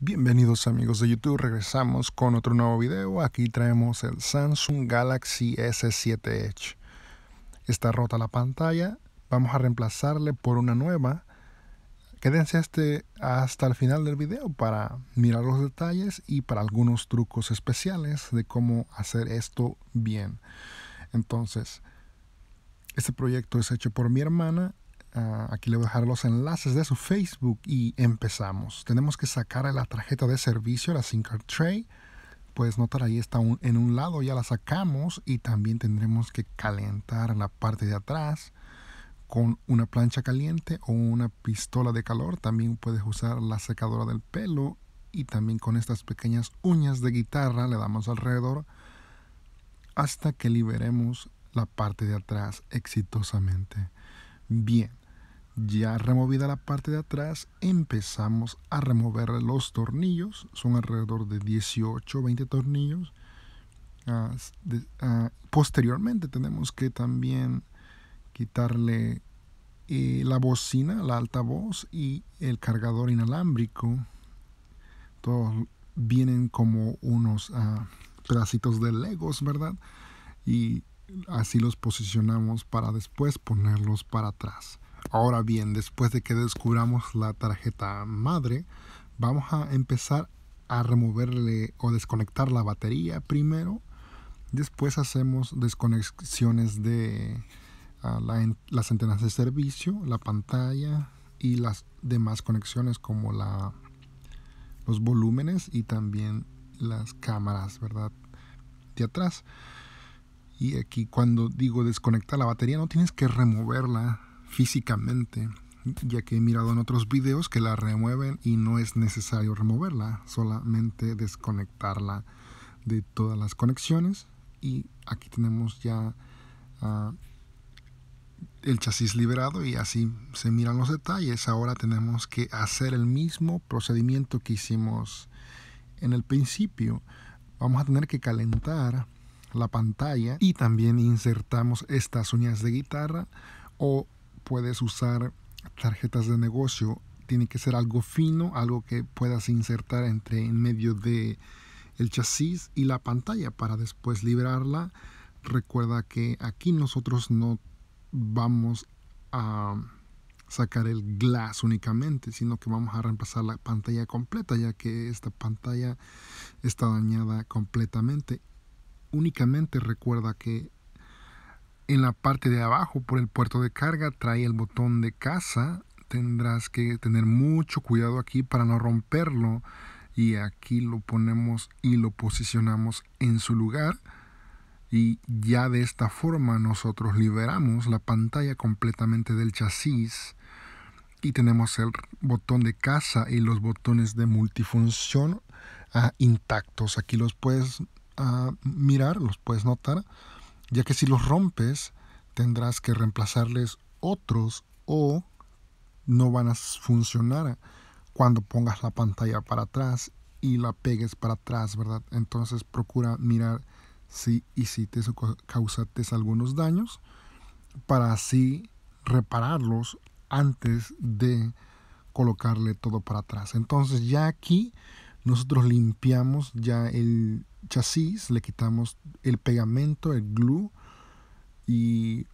Bienvenidos amigos de YouTube, regresamos con otro nuevo video. Aquí traemos el Samsung Galaxy S7 Edge. Está rota la pantalla, vamos a reemplazarle por una nueva. Quédense hasta el final del video para mirar los detalles y para algunos trucos especiales de cómo hacer esto bien. Entonces, este proyecto es hecho por mi hermana Ah, aquí le voy a dejar los enlaces de su Facebook y empezamos. Tenemos que sacar a la tarjeta de servicio, la Syncard Tray. Puedes notar ahí está en un lado, ya la sacamos y también tendremos que calentar la parte de atrás con una plancha caliente o una pistola de calor. También puedes usar la secadora del pelo y también con estas pequeñas uñas de guitarra le damos alrededor hasta que liberemos la parte de atrás exitosamente. Bien, ya removida la parte de atrás, empezamos a remover los tornillos. Son alrededor de 18 20 tornillos. Ah, ah, posteriormente tenemos que también quitarle eh, la bocina, la altavoz y el cargador inalámbrico. Todos vienen como unos ah, pedacitos de Legos, ¿verdad? Y así los posicionamos para después ponerlos para atrás. Ahora bien, después de que descubramos la tarjeta madre, vamos a empezar a removerle o desconectar la batería primero. Después hacemos desconexiones de ah, las antenas de servicio, la pantalla y las demás conexiones como la, los volúmenes y también las cámaras, ¿verdad? De atrás. Y aquí cuando digo desconectar la batería no tienes que removerla físicamente, ya que he mirado en otros videos que la remueven y no es necesario removerla, solamente desconectarla de todas las conexiones y aquí tenemos ya ah, el chasis liberado y así se miran los detalles. Ahora tenemos que hacer el mismo procedimiento que hicimos en el principio. Vamos a tener que calentar la pantalla y también insertamos estas uñas de guitarra o puedes usar tarjetas de negocio, tiene que ser algo fino, algo que puedas insertar entre en medio de el chasis y la pantalla para después liberarla. Recuerda que aquí nosotros no vamos a sacar el glass únicamente, sino que vamos a reemplazar la pantalla completa, ya que esta pantalla está dañada completamente. Únicamente recuerda que en la parte de abajo, por el puerto de carga, trae el botón de casa. Tendrás que tener mucho cuidado aquí para no romperlo. Y aquí lo ponemos y lo posicionamos en su lugar. Y ya de esta forma nosotros liberamos la pantalla completamente del chasis. Y tenemos el botón de casa y los botones de multifunción ah, intactos. Aquí los puedes ah, mirar, los puedes notar ya que si los rompes tendrás que reemplazarles otros o no van a funcionar cuando pongas la pantalla para atrás y la pegues para atrás, ¿verdad? Entonces procura mirar si y si te causaste algunos daños para así repararlos antes de colocarle todo para atrás. Entonces ya aquí nosotros limpiamos ya el chasis, le quitamos el pegamento, el glue y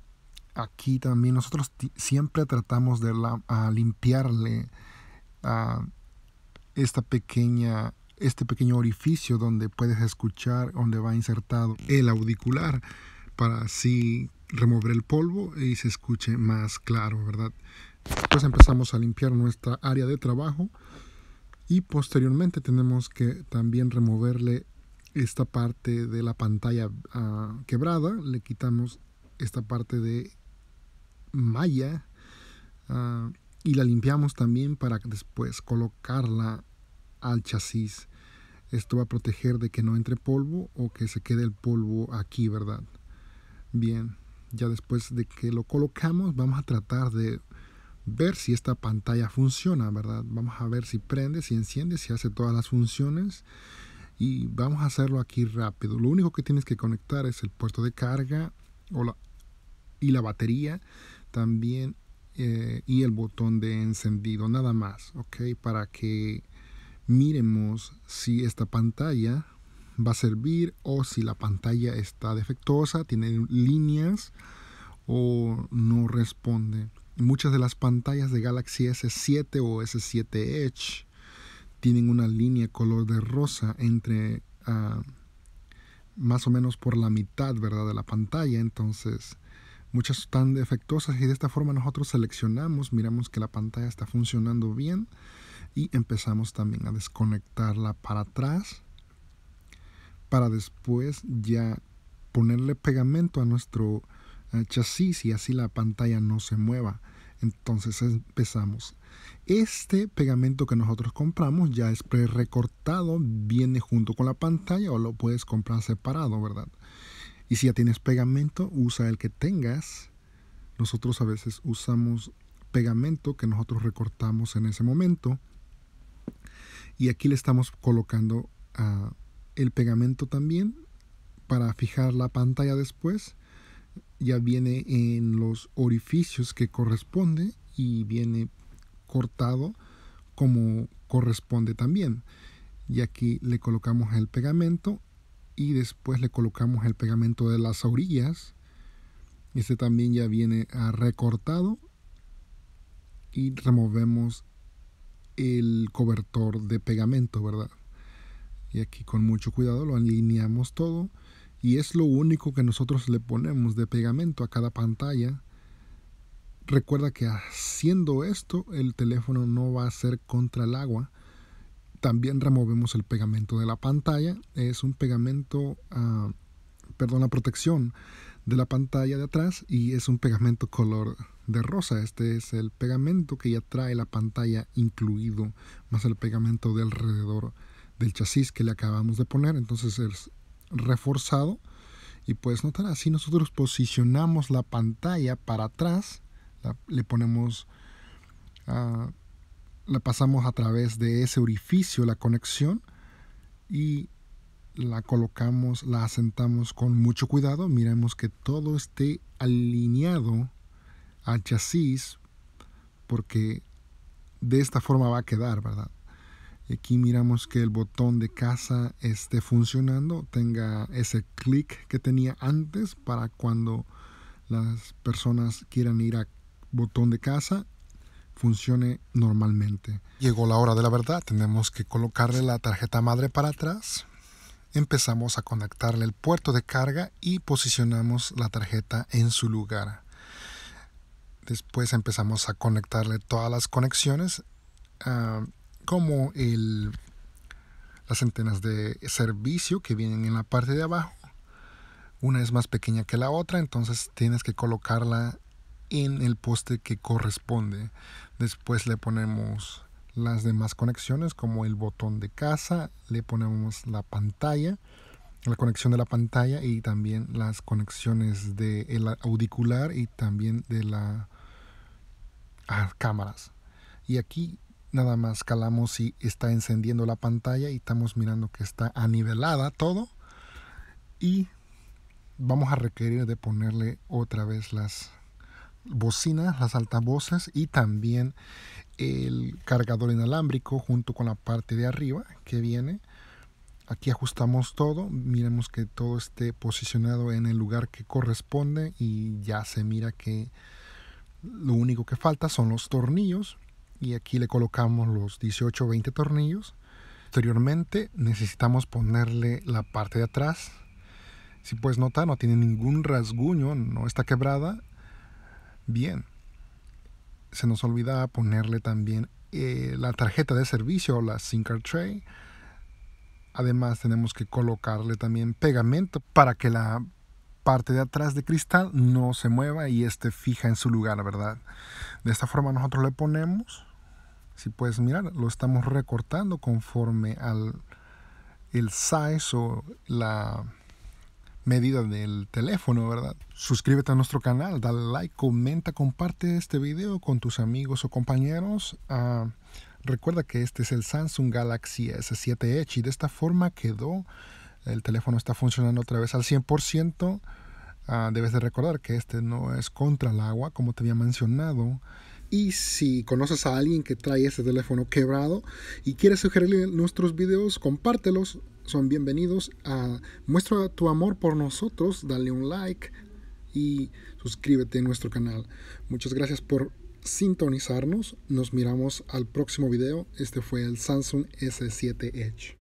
aquí también nosotros siempre tratamos de la limpiarle a esta pequeña este pequeño orificio donde puedes escuchar donde va insertado el auricular para así remover el polvo y se escuche más claro verdad entonces pues empezamos a limpiar nuestra área de trabajo y posteriormente tenemos que también removerle esta parte de la pantalla ah, quebrada, le quitamos esta parte de malla ah, y la limpiamos también para después colocarla al chasis. Esto va a proteger de que no entre polvo o que se quede el polvo aquí, ¿verdad? Bien, ya después de que lo colocamos vamos a tratar de ver si esta pantalla funciona, ¿verdad? Vamos a ver si prende, si enciende, si hace todas las funciones y vamos a hacerlo aquí rápido. Lo único que tienes que conectar es el puerto de carga o y la batería también eh, y el botón de encendido, nada más, ¿ok? Para que miremos si esta pantalla va a servir o si la pantalla está defectuosa, tiene líneas o no responde. Muchas de las pantallas de Galaxy S7 o S7 Edge tienen una línea color de rosa entre ah, más o menos por la mitad ¿verdad? de la pantalla. Entonces, muchas están defectuosas y de esta forma nosotros seleccionamos, miramos que la pantalla está funcionando bien y empezamos también a desconectarla para atrás para después ya ponerle pegamento a nuestro eh, chasis y así la pantalla no se mueva. Entonces empezamos este pegamento que nosotros compramos ya es pre-recortado, viene junto con la pantalla o lo puedes comprar separado, ¿verdad? Y si ya tienes pegamento, usa el que tengas. Nosotros a veces usamos pegamento que nosotros recortamos en ese momento. Y aquí le estamos colocando ah, el pegamento también para fijar la pantalla después. Ya viene en los orificios que corresponde y viene cortado como corresponde también. Y aquí le colocamos el pegamento y después le colocamos el pegamento de las orillas. Este también ya viene ah, recortado y removemos el cobertor de pegamento, ¿verdad? Y aquí con mucho cuidado lo alineamos todo y es lo único que nosotros le ponemos de pegamento a cada pantalla Recuerda que haciendo esto el teléfono no va a ser contra el agua. También removemos el pegamento de la pantalla. Es un pegamento, ah, perdón, la protección de la pantalla de atrás y es un pegamento color de rosa. Este es el pegamento que ya trae la pantalla incluido, más el pegamento de alrededor del chasis que le acabamos de poner. Entonces es reforzado y puedes notar así nosotros posicionamos la pantalla para atrás le ponemos, ah, la pasamos a través de ese orificio, la conexión, y la colocamos, la asentamos con mucho cuidado. Miremos que todo esté alineado al chasis, porque de esta forma va a quedar, ¿verdad? Aquí miramos que el botón de casa esté funcionando, tenga ese clic que tenía antes para cuando las personas quieran ir a botón de casa funcione normalmente. Llegó la hora de la verdad, tenemos que colocarle la tarjeta madre para atrás. Empezamos a conectarle el puerto de carga y posicionamos la tarjeta en su lugar. Después empezamos a conectarle todas las conexiones, ah, como el, las antenas de servicio que vienen en la parte de abajo. Una es más pequeña que la otra, entonces tienes que colocarla en el poste que corresponde. Después le ponemos las demás conexiones como el botón de casa, le ponemos la pantalla, la conexión de la pantalla y también las conexiones del el auricular y también de la ah, cámaras. Y aquí nada más calamos si está encendiendo la pantalla y estamos mirando que está nivelada todo. Y vamos a requerir de ponerle otra vez las bocinas, las altavoces y también el cargador inalámbrico junto con la parte de arriba que viene. Aquí ajustamos todo, miremos que todo esté posicionado en el lugar que corresponde y ya se mira que lo único que falta son los tornillos y aquí le colocamos los 18 20 tornillos. Posteriormente necesitamos ponerle la parte de atrás. Si puedes notar no tiene ningún rasguño, no está quebrada bien. Se nos olvida ponerle también eh, la tarjeta de servicio, o la sinker tray. Además tenemos que colocarle también pegamento para que la parte de atrás de cristal no se mueva y esté fija en su lugar, ¿verdad? De esta forma nosotros le ponemos, si puedes mirar, lo estamos recortando conforme al el size o la medida del teléfono, ¿verdad? Suscríbete a nuestro canal, dale like, comenta, comparte este video con tus amigos o compañeros. Ah, recuerda que este es el Samsung Galaxy S7 Edge y de esta forma quedó. El teléfono está funcionando otra vez al 100%. Ah, debes de recordar que este no es contra el agua, como te había mencionado. Y si conoces a alguien que trae ese teléfono quebrado y quieres sugerirle nuestros videos, compártelos. Son bienvenidos a Muestra tu amor por nosotros, dale un like y suscríbete a nuestro canal. Muchas gracias por sintonizarnos. Nos miramos al próximo video. Este fue el Samsung S7 Edge.